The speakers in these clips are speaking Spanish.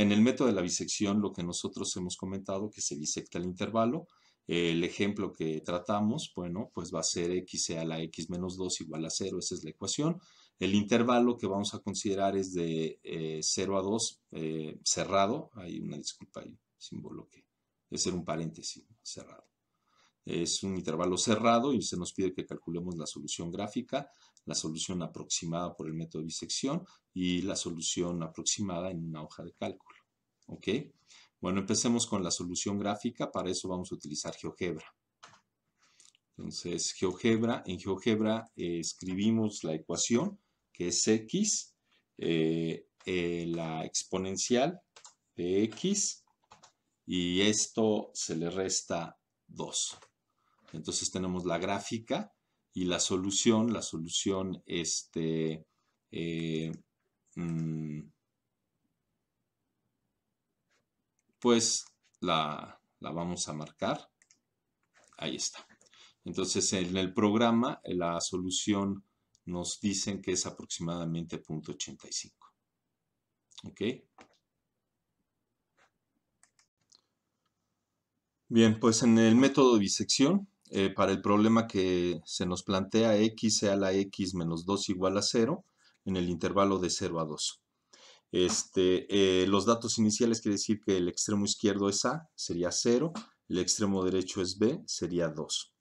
En el método de la bisección, lo que nosotros hemos comentado, que se bisecta el intervalo, el ejemplo que tratamos, bueno, pues va a ser x a la x menos 2 igual a 0, esa es la ecuación. El intervalo que vamos a considerar es de 0 eh, a 2 eh, cerrado, hay una disculpa, hay símbolo que es ser un paréntesis cerrado es un intervalo cerrado y se nos pide que calculemos la solución gráfica, la solución aproximada por el método de disección y la solución aproximada en una hoja de cálculo. ¿Ok? Bueno, empecemos con la solución gráfica. Para eso vamos a utilizar GeoGebra. Entonces, GeoGebra, en GeoGebra eh, escribimos la ecuación que es X, eh, eh, la exponencial de X, y esto se le resta 2. Entonces tenemos la gráfica y la solución. La solución, este, eh, mm, pues la, la vamos a marcar. Ahí está. Entonces en el programa la solución nos dicen que es aproximadamente 0.85. ¿Ok? Bien, pues en el método de bisección eh, para el problema que se nos plantea x a la x menos 2 igual a 0 en el intervalo de 0 a 2. Este, eh, los datos iniciales quiere decir que el extremo izquierdo es a, sería 0, el extremo derecho es b, sería 2.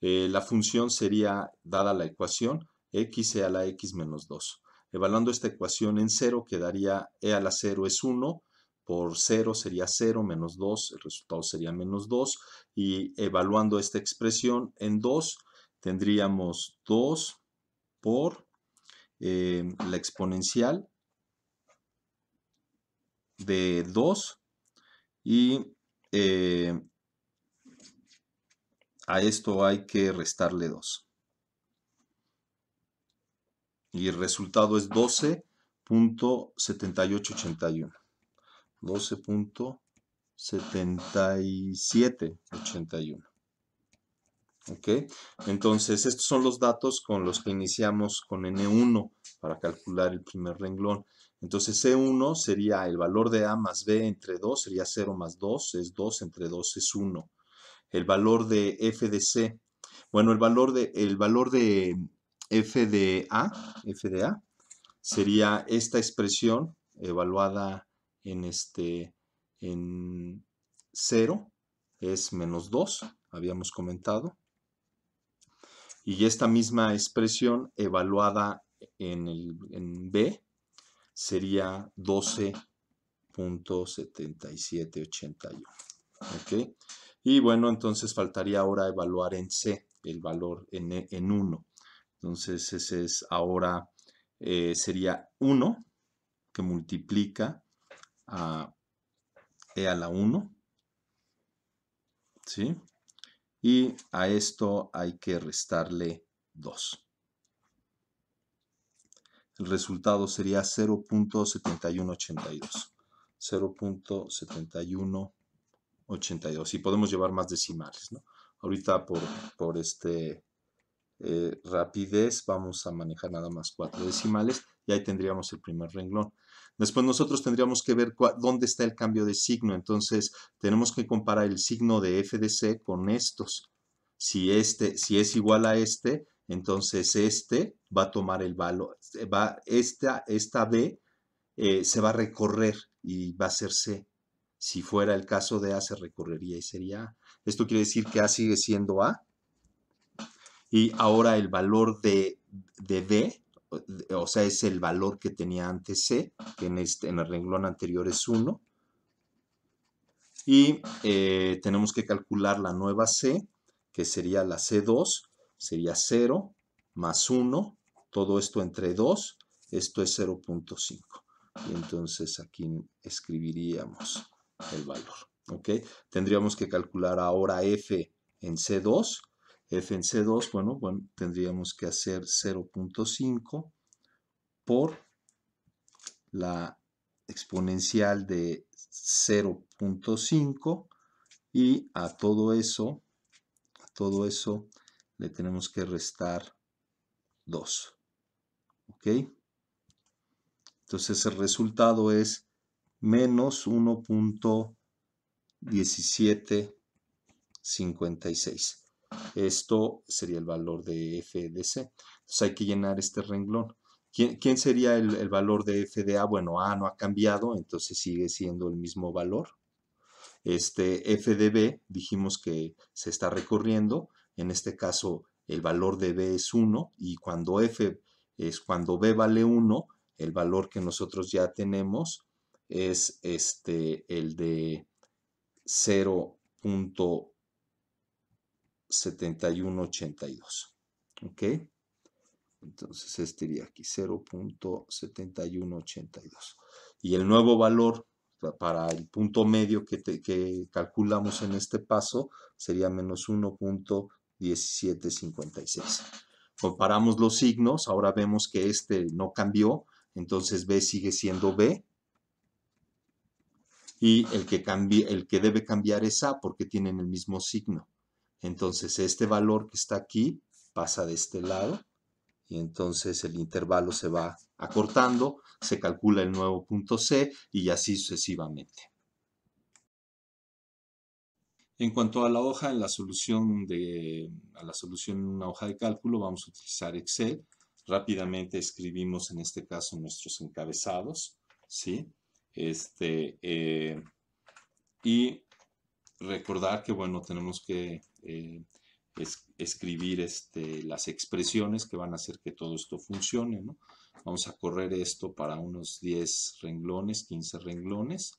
Eh, la función sería, dada la ecuación, x a la x menos 2. Evaluando esta ecuación en 0 quedaría e a la 0 es 1, por 0 sería 0, menos 2, el resultado sería menos 2. Y evaluando esta expresión en 2, tendríamos 2 por eh, la exponencial de 2 y eh, a esto hay que restarle 2. Y el resultado es 12.7881. 12.7781. ¿Ok? Entonces, estos son los datos con los que iniciamos con N1 para calcular el primer renglón. Entonces, C1 sería el valor de A más B entre 2, sería 0 más 2, es 2, entre 2 es 1. El valor de F de C, bueno, el valor de, F de A, F de A, sería esta expresión evaluada en, este, en 0 es menos 2, habíamos comentado. Y esta misma expresión evaluada en, el, B sería 12.7781. ¿Ok? Y bueno, entonces faltaría ahora evaluar en C el valor en, 1. E, entonces ese es ahora, eh, sería 1 que multiplica a e a la 1. ¿Sí? Y a esto hay que restarle 2. El resultado sería 0.7182. 0.7182. Y podemos llevar más decimales, ¿no? Ahorita por, este eh, rapidez vamos a manejar nada más 4 decimales y ahí tendríamos el primer renglón. Después nosotros tendríamos que ver dónde está el cambio de signo. Entonces tenemos que comparar el signo de F C con estos. Si, este, si es igual a este, entonces este va a tomar el valor, va, esta, esta B eh, se va a recorrer y va a ser C. Si fuera el caso de A, se recorrería y sería A. Esto quiere decir que A sigue siendo A. Y ahora el valor de, de D o sea, es el valor que tenía antes C, que en, este, en el renglón anterior es 1. Y eh, tenemos que calcular la nueva C, que sería la C2, sería 0 más 1, todo esto entre 2, esto es 0.5. Y entonces aquí escribiríamos el valor. ¿ok? Tendríamos que calcular ahora F en C2, F en c 2 bueno, bueno tendríamos que hacer 0.5 por la exponencial de 0.5 y a todo eso, a todo eso le tenemos que restar 2. ¿Ok? Entonces el resultado es menos 1.1756. Esto sería el valor de f de c. Entonces hay que llenar este renglón. ¿Quién, sería el, valor de f de a? Bueno, a no ha cambiado, entonces sigue siendo el mismo valor. Este f de b, dijimos que se está recorriendo. En este caso, el valor de b es 1 y cuando f es cuando b vale 1, el valor que nosotros ya tenemos es este, el de 0.1 7182. ¿Ok? Entonces este iría aquí, 0.7182. Y el nuevo valor para el punto medio que, calculamos en este paso sería menos 1.1756. Comparamos los signos, ahora vemos que este no cambió, entonces B sigue siendo B, y el que, el que debe cambiar es A porque tienen el mismo signo. Entonces este valor que está aquí pasa de este lado y entonces el intervalo se va acortando, se calcula el nuevo punto C y así sucesivamente. En cuanto a la hoja, en la solución de a la solución en una hoja de cálculo vamos a utilizar Excel. Rápidamente escribimos en este caso nuestros encabezados, ¿sí? Este, eh, y recordar que, bueno, tenemos que eh, escribir este, las expresiones que van a hacer que todo esto funcione. Vamos a correr esto para unos 10 renglones, 15 renglones.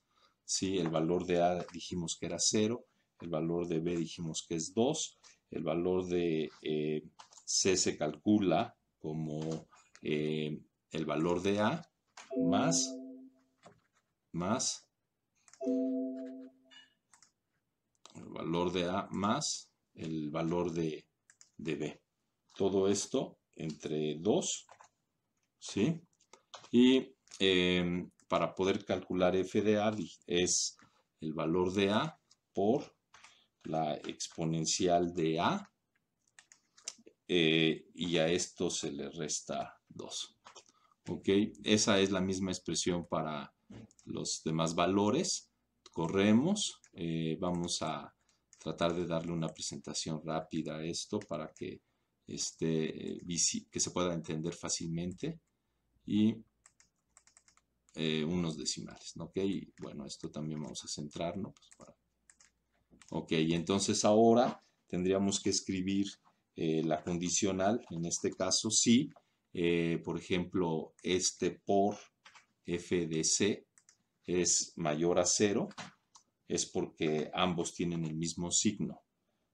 ¿sí? El valor de A dijimos que era 0, el valor de B dijimos que es 2, el valor de eh, C se calcula como eh, el valor de A más, más, el valor de A más el valor de, de B. Todo esto entre 2, ¿sí? Y em, para poder calcular f de A es el valor de A por la exponencial de A eh, y a esto se le resta 2. ¿Ok? Esa es la misma expresión para los demás valores. Corremos, eh, vamos a tratar de darle una presentación rápida a esto para que, este, eh, que se pueda entender fácilmente y eh, unos decimales, ¿ok? bueno, esto también vamos a centrarnos. Pues, Ok, entonces ahora tendríamos que escribir eh, la condicional, en este caso sí, por ejemplo, este por f de es mayor a cero es porque ambos tienen el mismo signo.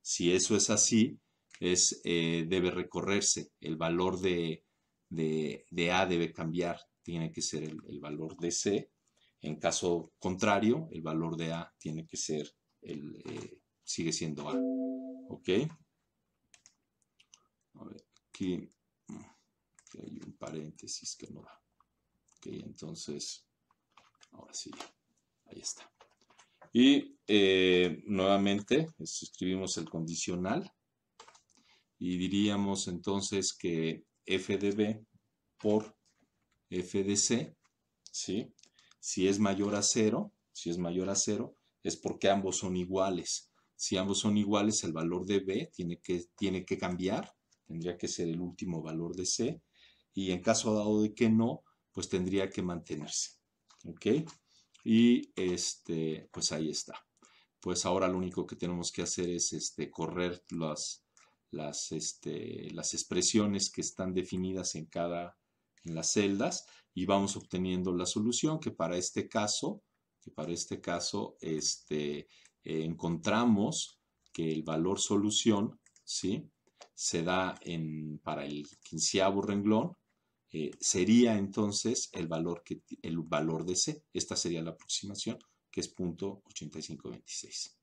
Si eso es así, es, eh, debe recorrerse. El valor de, de, A debe cambiar, tiene que ser el, valor de C. En caso contrario, el valor de A tiene que ser, el, eh, sigue siendo A. ¿Ok? A ver, aquí, aquí hay un paréntesis que no va. Ok, entonces, ahora sí, ahí está. Y eh, nuevamente escribimos el condicional y diríamos entonces que f de b por f de c, ¿sí? si es mayor a cero, si es mayor a cero es porque ambos son iguales. Si ambos son iguales, el valor de b tiene que, tiene que cambiar, tendría que ser el último valor de c, y en caso dado de que no, pues tendría que mantenerse. ¿Ok? Y este, pues ahí está. Pues ahora lo único que tenemos que hacer es este, correr las, las, este, las expresiones que están definidas en cada en las celdas y vamos obteniendo la solución que para este caso, que para este caso este, eh, encontramos que el valor solución ¿sí? se da en, para el quinceavo renglón eh, sería entonces el valor, que, el valor de C. Esta sería la aproximación, que es punto 8526.